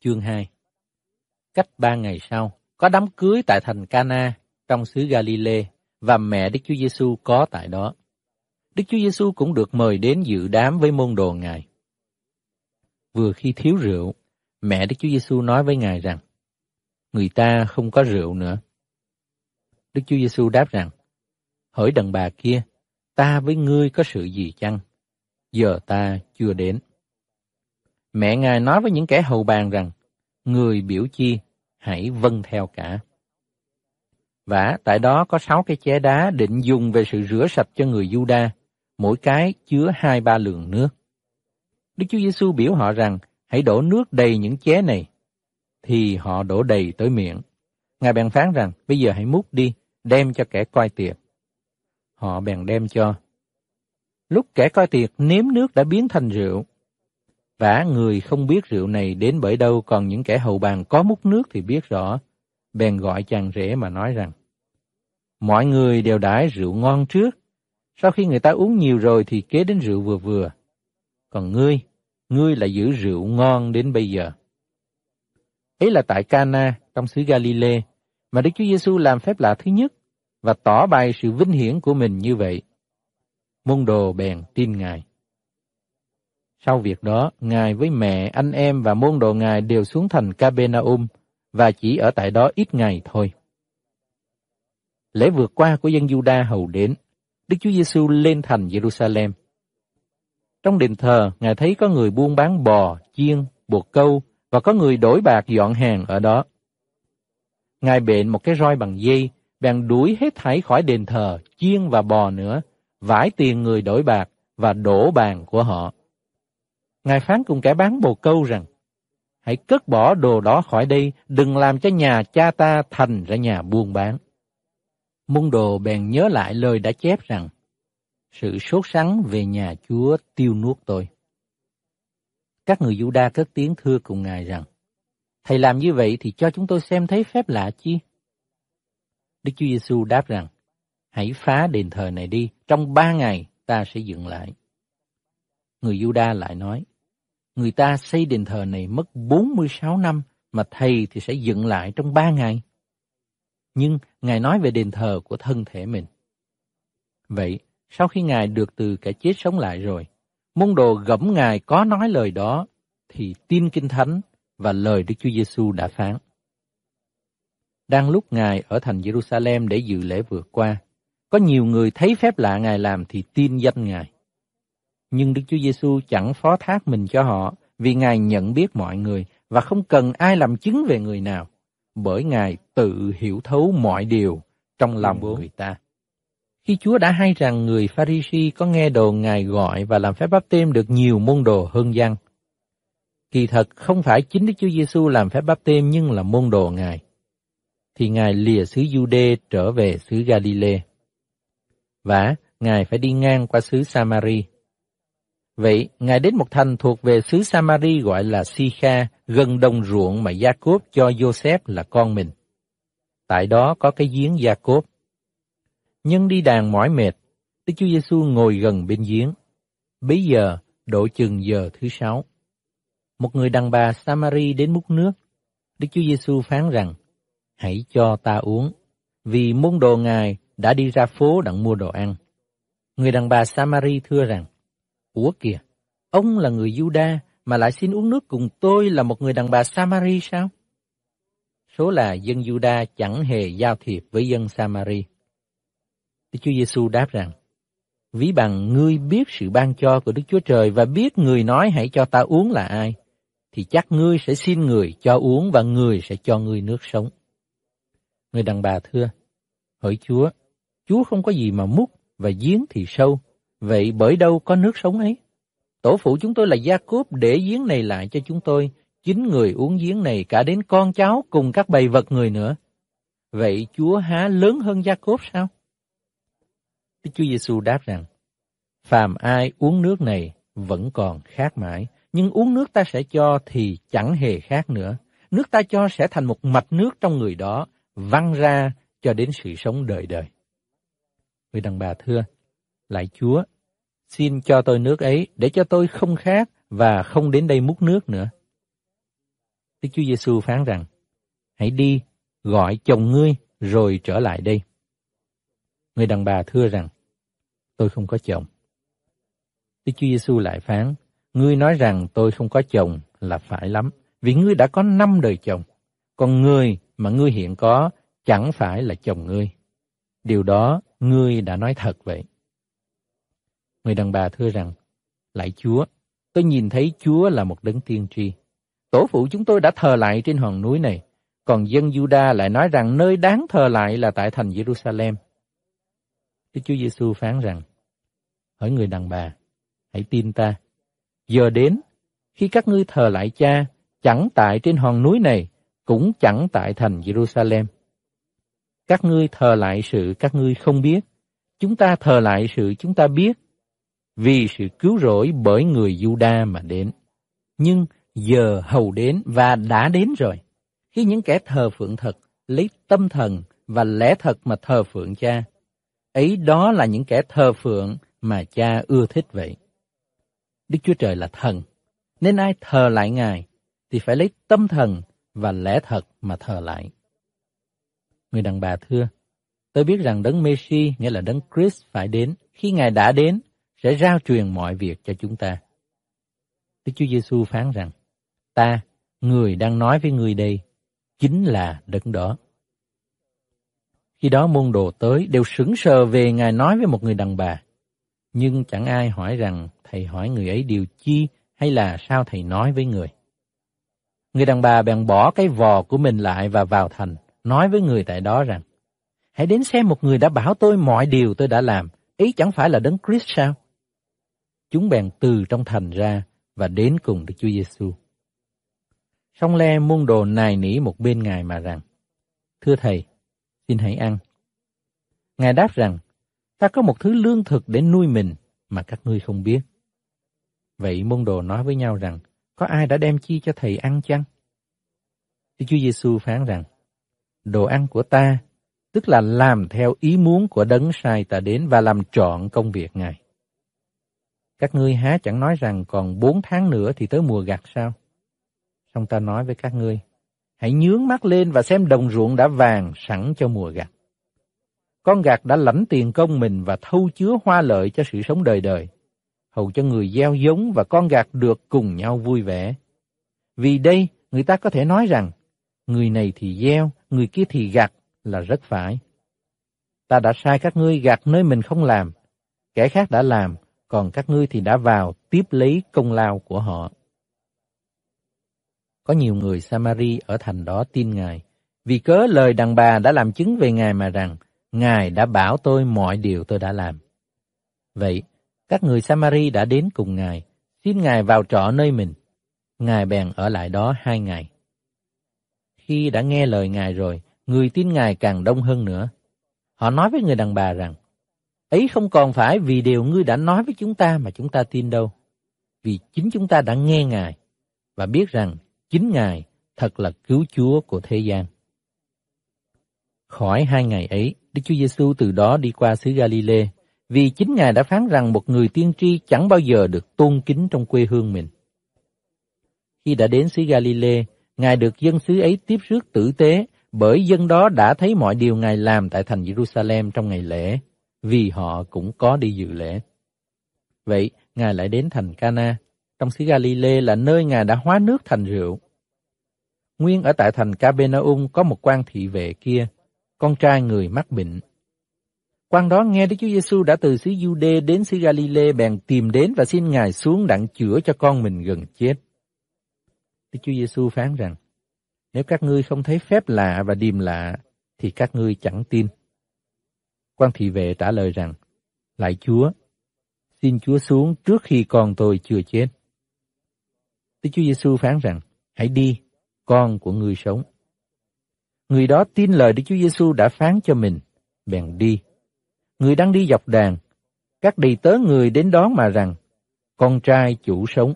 chương 2 Cách ba ngày sau, có đám cưới tại thành Cana trong xứ Galilee và mẹ Đức Chúa Giêsu có tại đó. Đức Chúa Giêsu cũng được mời đến dự đám với môn đồ Ngài. Vừa khi thiếu rượu, mẹ Đức Chúa Giêsu nói với Ngài rằng: "Người ta không có rượu nữa." Đức Chúa Giêsu đáp rằng: "Hỡi đàn bà kia, ta với ngươi có sự gì chăng? Giờ ta chưa đến." Mẹ Ngài nói với những kẻ hầu bàn rằng: người biểu chi, hãy vâng theo cả. Và tại đó có sáu cái ché đá định dùng về sự rửa sạch cho người Juda, mỗi cái chứa hai ba lượng nước. Đức Chúa Giêsu biểu họ rằng, hãy đổ nước đầy những ché này, thì họ đổ đầy tới miệng. Ngài bèn phán rằng, bây giờ hãy múc đi, đem cho kẻ coi tiệc. Họ bèn đem cho. Lúc kẻ coi tiệc nếm nước đã biến thành rượu, vả người không biết rượu này đến bởi đâu còn những kẻ hầu bàn có múc nước thì biết rõ. Bèn gọi chàng rể mà nói rằng, mọi người đều đãi rượu ngon trước, sau khi người ta uống nhiều rồi thì kế đến rượu vừa vừa. Còn ngươi, ngươi lại giữ rượu ngon đến bây giờ. Ấy là tại Cana, trong xứ Galilee, mà Đức Chúa Giêsu làm phép lạ thứ nhất và tỏ bày sự vinh hiển của mình như vậy. Môn đồ bèn tin Ngài. Sau việc đó, Ngài với mẹ, anh em và môn đồ Ngài đều xuống thành Capernaum và chỉ ở tại đó ít ngày thôi. Lễ vượt qua của dân Juda hầu đến, Đức Chúa Giêsu lên thành Jerusalem. Trong đền thờ, Ngài thấy có người buôn bán bò, chiên, buộc câu và có người đổi bạc dọn hàng ở đó. Ngài bệnh một cái roi bằng dây, bèn đuổi hết thảy khỏi đền thờ, chiên và bò nữa, vải tiền người đổi bạc và đổ bàn của họ. Ngài phán cùng kẻ bán bồ câu rằng, hãy cất bỏ đồ đó khỏi đây, đừng làm cho nhà cha ta thành ra nhà buôn bán. Môn đồ bèn nhớ lại lời đã chép rằng, sự sốt sắng về nhà Chúa tiêu nuốt tôi. Các người Giu-đa cất tiếng thưa cùng Ngài rằng, Thầy làm như vậy thì cho chúng tôi xem thấy phép lạ chi? Đức Chúa Giêsu đáp rằng, hãy phá đền thờ này đi, trong ba ngày ta sẽ dựng lại. Người Giu-đa lại nói, người ta xây đền thờ này mất 46 năm mà thầy thì sẽ dựng lại trong 3 ngày. Nhưng Ngài nói về đền thờ của thân thể mình. Vậy, sau khi Ngài được từ cái chết sống lại rồi, môn đồ gẫm Ngài có nói lời đó thì tin Kinh Thánh và lời Đức Chúa Giêsu đã phán. Đang lúc Ngài ở thành Jerusalem để dự lễ vừa qua, có nhiều người thấy phép lạ Ngài làm thì tin danh Ngài nhưng Đức Chúa Giêsu chẳng phó thác mình cho họ, vì Ngài nhận biết mọi người và không cần ai làm chứng về người nào, bởi Ngài tự hiểu thấu mọi điều trong lòng Đúng. người ta. Khi Chúa đã hay rằng người Pharisee có nghe đồ Ngài gọi và làm phép báp têm được nhiều môn đồ hơn dân. Kỳ thật không phải chính Đức Chúa Giêsu làm phép báp têm nhưng là môn đồ Ngài. Thì Ngài lìa xứ Jude trở về xứ Galilee. Và Ngài phải đi ngang qua xứ Samari Vậy, Ngài đến một thành thuộc về xứ Samari gọi là Sikha, gần đồng ruộng mà gia cốp cho Joseph là con mình. Tại đó có cái giếng gia cốp. Nhân đi đàn mỏi mệt, Đức Chúa Giêsu ngồi gần bên giếng. Bây giờ, độ chừng giờ thứ sáu. Một người đàn bà Samari đến múc nước. Đức Chúa Giêsu phán rằng, hãy cho ta uống, vì môn đồ Ngài đã đi ra phố đặng mua đồ ăn. Người đàn bà Samari thưa rằng, Ủa kìa, ông là người Juda mà lại xin uống nước cùng tôi là một người đàn bà Samari sao? Số là dân Juda chẳng hề giao thiệp với dân Samari. Đức Chúa Giêsu đáp rằng: Ví bằng ngươi biết sự ban cho của Đức Chúa Trời và biết người nói hãy cho ta uống là ai, thì chắc ngươi sẽ xin người cho uống và người sẽ cho ngươi nước sống. Người đàn bà thưa: hỏi Chúa, Chúa không có gì mà múc và giếng thì sâu, Vậy bởi đâu có nước sống ấy? Tổ phụ chúng tôi là Gia Cốp để giếng này lại cho chúng tôi, chính người uống giếng này cả đến con cháu cùng các bầy vật người nữa. Vậy Chúa há lớn hơn Gia Cốp sao? Đức Chúa Giêsu đáp rằng, phàm ai uống nước này vẫn còn khác mãi, nhưng uống nước ta sẽ cho thì chẳng hề khác nữa. Nước ta cho sẽ thành một mạch nước trong người đó, văng ra cho đến sự sống đời đời. Người đàn bà thưa, lại Chúa, xin cho tôi nước ấy để cho tôi không khát và không đến đây múc nước nữa. Đức Chúa Giêsu phán rằng, hãy đi, gọi chồng ngươi rồi trở lại đây. Người đàn bà thưa rằng, tôi không có chồng. Đức Chúa Giêsu lại phán, ngươi nói rằng tôi không có chồng là phải lắm, vì ngươi đã có năm đời chồng, còn người mà ngươi hiện có chẳng phải là chồng ngươi. Điều đó ngươi đã nói thật vậy. Người đàn bà thưa rằng, lạy Chúa, tôi nhìn thấy Chúa là một đấng tiên tri. Tổ phụ chúng tôi đã thờ lại trên hòn núi này, còn dân Juda lại nói rằng nơi đáng thờ lại là tại thành Jerusalem. Đức Chúa Giêsu phán rằng, Hỡi người đàn bà, hãy tin ta. Giờ đến, khi các ngươi thờ lại cha, chẳng tại trên hòn núi này, cũng chẳng tại thành Jerusalem. Các ngươi thờ lại sự các ngươi không biết, chúng ta thờ lại sự chúng ta biết, vì sự cứu rỗi bởi người Giuđa mà đến. Nhưng giờ hầu đến và đã đến rồi. Khi những kẻ thờ phượng thật lấy tâm thần và lẽ thật mà thờ phượng cha, ấy đó là những kẻ thờ phượng mà cha ưa thích vậy. Đức Chúa Trời là thần, nên ai thờ lại Ngài thì phải lấy tâm thần và lẽ thật mà thờ lại. Người đàn bà thưa, tôi biết rằng đấng Messi nghĩa là đấng Christ phải đến, khi Ngài đã đến sẽ rao truyền mọi việc cho chúng ta. Đức Chúa Giêsu phán rằng, ta, người đang nói với người đây, chính là đấng đó. Khi đó môn đồ tới đều sững sờ về Ngài nói với một người đàn bà. Nhưng chẳng ai hỏi rằng Thầy hỏi người ấy điều chi hay là sao Thầy nói với người. Người đàn bà bèn bỏ cái vò của mình lại và vào thành, nói với người tại đó rằng, Hãy đến xem một người đã bảo tôi mọi điều tôi đã làm, ý chẳng phải là đấng Christ sao? chúng bèn từ trong thành ra và đến cùng Đức Chúa Giêsu. Song le môn đồ nài nỉ một bên Ngài mà rằng, Thưa Thầy, xin hãy ăn. Ngài đáp rằng, ta có một thứ lương thực để nuôi mình mà các ngươi không biết. Vậy môn đồ nói với nhau rằng, có ai đã đem chi cho Thầy ăn chăng? Đức Chúa Giêsu phán rằng, đồ ăn của ta, tức là làm theo ý muốn của đấng sai ta đến và làm trọn công việc Ngài. Các ngươi há chẳng nói rằng còn bốn tháng nữa thì tới mùa gặt sao? Xong ta nói với các ngươi, hãy nhướng mắt lên và xem đồng ruộng đã vàng sẵn cho mùa gặt. Con gạt đã lãnh tiền công mình và thâu chứa hoa lợi cho sự sống đời đời, hầu cho người gieo giống và con gạt được cùng nhau vui vẻ. Vì đây, người ta có thể nói rằng, người này thì gieo, người kia thì gặt là rất phải. Ta đã sai các ngươi gặt nơi mình không làm, kẻ khác đã làm, còn các ngươi thì đã vào tiếp lấy công lao của họ. Có nhiều người Samari ở thành đó tin Ngài, vì cớ lời đàn bà đã làm chứng về Ngài mà rằng, Ngài đã bảo tôi mọi điều tôi đã làm. Vậy, các người Samari đã đến cùng Ngài, xin Ngài vào trọ nơi mình. Ngài bèn ở lại đó hai ngày. Khi đã nghe lời Ngài rồi, người tin Ngài càng đông hơn nữa. Họ nói với người đàn bà rằng, Ấy không còn phải vì điều ngươi đã nói với chúng ta mà chúng ta tin đâu. Vì chính chúng ta đã nghe Ngài và biết rằng chính Ngài thật là cứu Chúa của thế gian. Khỏi hai ngày ấy, Đức Chúa Giêsu từ đó đi qua xứ Galile, vì chính Ngài đã phán rằng một người tiên tri chẳng bao giờ được tôn kính trong quê hương mình. Khi đã đến xứ Galile, Ngài được dân xứ ấy tiếp rước tử tế, bởi dân đó đã thấy mọi điều Ngài làm tại thành Jerusalem trong ngày lễ vì họ cũng có đi dự lễ. Vậy, Ngài lại đến thành Cana, trong xứ Galilee là nơi Ngài đã hóa nước thành rượu. Nguyên ở tại thành Capernaum có một quan thị vệ kia, con trai người mắc bệnh. Quan đó nghe Đức Chúa Giêsu đã từ xứ giu đến xứ Galilee bèn tìm đến và xin Ngài xuống đặng chữa cho con mình gần chết. Đức Chúa Giêsu phán rằng: Nếu các ngươi không thấy phép lạ và điềm lạ thì các ngươi chẳng tin quan thị vệ trả lời rằng, Lại Chúa, xin Chúa xuống trước khi con tôi chưa chết. Đức Chúa Giêsu phán rằng, hãy đi, con của người sống. Người đó tin lời Đức Chúa Giêsu đã phán cho mình, bèn đi. Người đang đi dọc đàn, các đầy tớ người đến đón mà rằng, con trai chủ sống.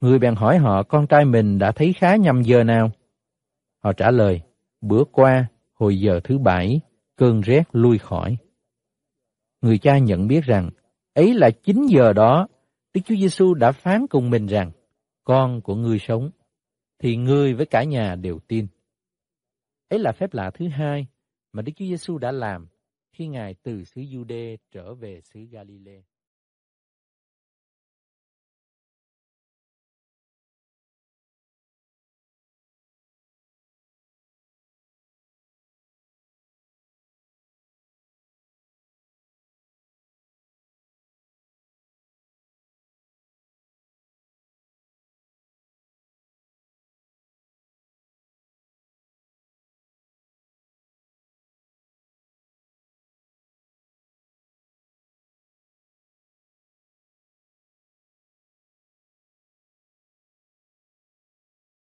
Người bèn hỏi họ con trai mình đã thấy khá nhầm giờ nào. Họ trả lời, bữa qua, hồi giờ thứ bảy, cơn rét lui khỏi. Người cha nhận biết rằng, ấy là chính giờ đó, Đức Chúa Giêsu đã phán cùng mình rằng, con của ngươi sống, thì ngươi với cả nhà đều tin. Ấy là phép lạ thứ hai mà Đức Chúa Giêsu đã làm khi Ngài từ xứ giu trở về xứ Galilê.